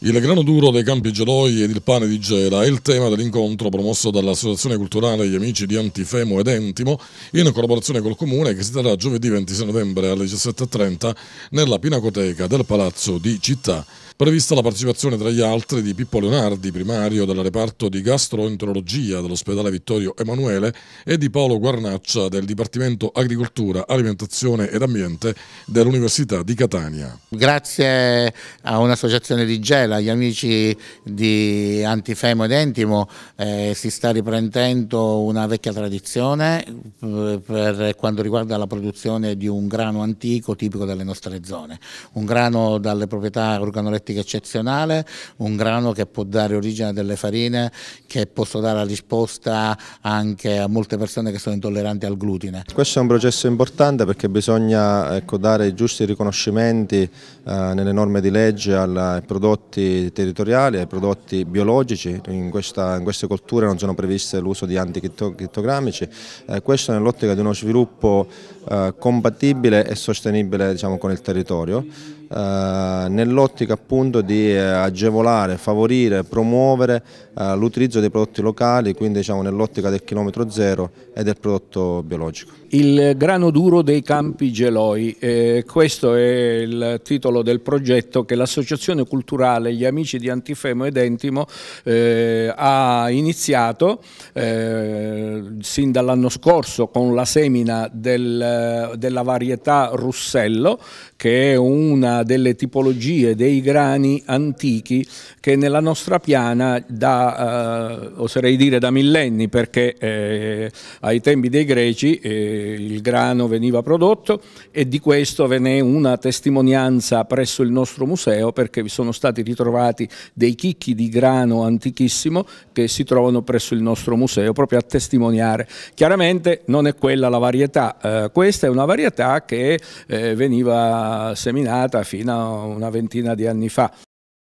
Il grano duro dei Campi Geloi ed il pane di Gela è il tema dell'incontro promosso dall'Associazione Culturale Gli Amici di Antifemo ed Entimo in collaborazione col Comune che si terrà giovedì 26 novembre alle 17.30 nella Pinacoteca del Palazzo di Città prevista la partecipazione tra gli altri di Pippo Leonardi, primario del reparto di gastroenterologia dell'ospedale Vittorio Emanuele e di Paolo Guarnaccia del Dipartimento Agricoltura, Alimentazione ed Ambiente dell'Università di Catania. Grazie a un'associazione di Gela, agli amici di Antifemo ed Entimo, eh, si sta riprendendo una vecchia tradizione eh, per quanto riguarda la produzione di un grano antico tipico delle nostre zone, un grano dalle proprietà organolettiche dialettica eccezionale, un grano che può dare origine a delle farine che possono dare la risposta anche a molte persone che sono intolleranti al glutine. Questo è un processo importante perché bisogna ecco, dare i giusti riconoscimenti eh, nelle norme di legge ai prodotti territoriali, ai prodotti biologici, in, questa, in queste colture non sono previste l'uso di antichitogrammici, eh, questo nell'ottica di uno sviluppo eh, compatibile e sostenibile diciamo, con il territorio, eh, nell'ottica appunto appunto di eh, agevolare, favorire, promuovere eh, l'utilizzo dei prodotti locali, quindi diciamo nell'ottica del chilometro zero e del prodotto biologico. Il grano duro dei campi geloi, eh, questo è il titolo del progetto che l'associazione culturale Gli Amici di Antifemo ed Entimo eh, ha iniziato eh, sin dall'anno scorso con la semina del, della varietà Russello che è una delle tipologie dei grani vulcani antichi che nella nostra piana da, eh, oserei dire da millenni, perché eh, ai tempi dei greci eh, il grano veniva prodotto e di questo ve n'è una testimonianza presso il nostro museo perché vi sono stati ritrovati dei chicchi di grano antichissimo che si trovano presso il nostro museo proprio a testimoniare. Chiaramente non è quella la varietà, eh, questa è una varietà che eh, veniva seminata fino a una ventina di anni fa FIFA